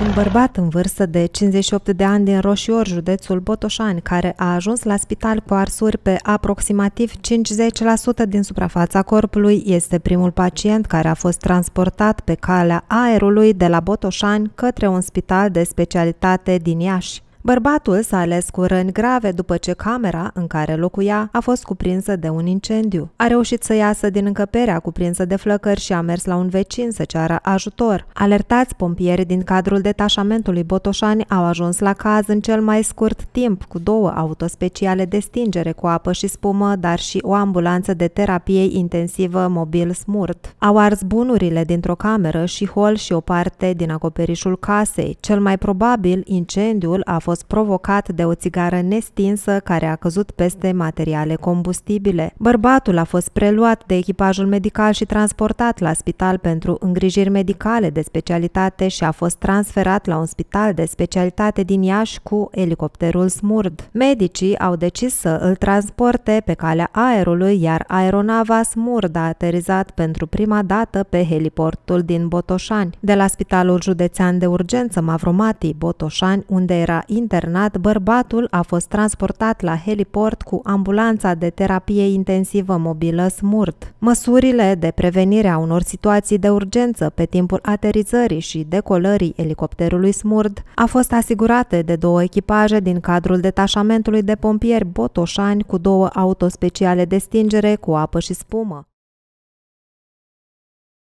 Un bărbat în vârstă de 58 de ani din Roșior, județul Botoșani, care a ajuns la spital cu arsuri pe aproximativ 50% din suprafața corpului, este primul pacient care a fost transportat pe calea aerului de la Botoșani către un spital de specialitate din Iași. Bărbatul s-a ales cu răni grave după ce camera în care locuia a fost cuprinsă de un incendiu. A reușit să iasă din încăperea cuprinsă de flăcări și a mers la un vecin să ceară ajutor. Alertați pompieri din cadrul detașamentului Botoșani au ajuns la caz în cel mai scurt timp cu două autospeciale de stingere cu apă și spumă, dar și o ambulanță de terapie intensivă mobil smurt. Au ars bunurile dintr-o cameră și hol și o parte din acoperișul casei. Cel mai probabil, incendiul a fost fost provocat de o țigară nestinsă care a căzut peste materiale combustibile. Bărbatul a fost preluat de echipajul medical și transportat la spital pentru îngrijiri medicale de specialitate și a fost transferat la un spital de specialitate din Iași cu elicopterul Smurd. Medicii au decis să îl transporte pe calea aerului, iar aeronava Smurd a aterizat pentru prima dată pe heliportul din Botoșani. De la Spitalul Județean de Urgență Mavromati, Botoșani, unde era internat, bărbatul a fost transportat la heliport cu ambulanța de terapie intensivă mobilă SMURT. Măsurile de prevenire a unor situații de urgență pe timpul aterizării și decolării elicopterului SMURD a fost asigurate de două echipaje din cadrul detașamentului de pompieri Botoșani cu două autospeciale de stingere cu apă și spumă.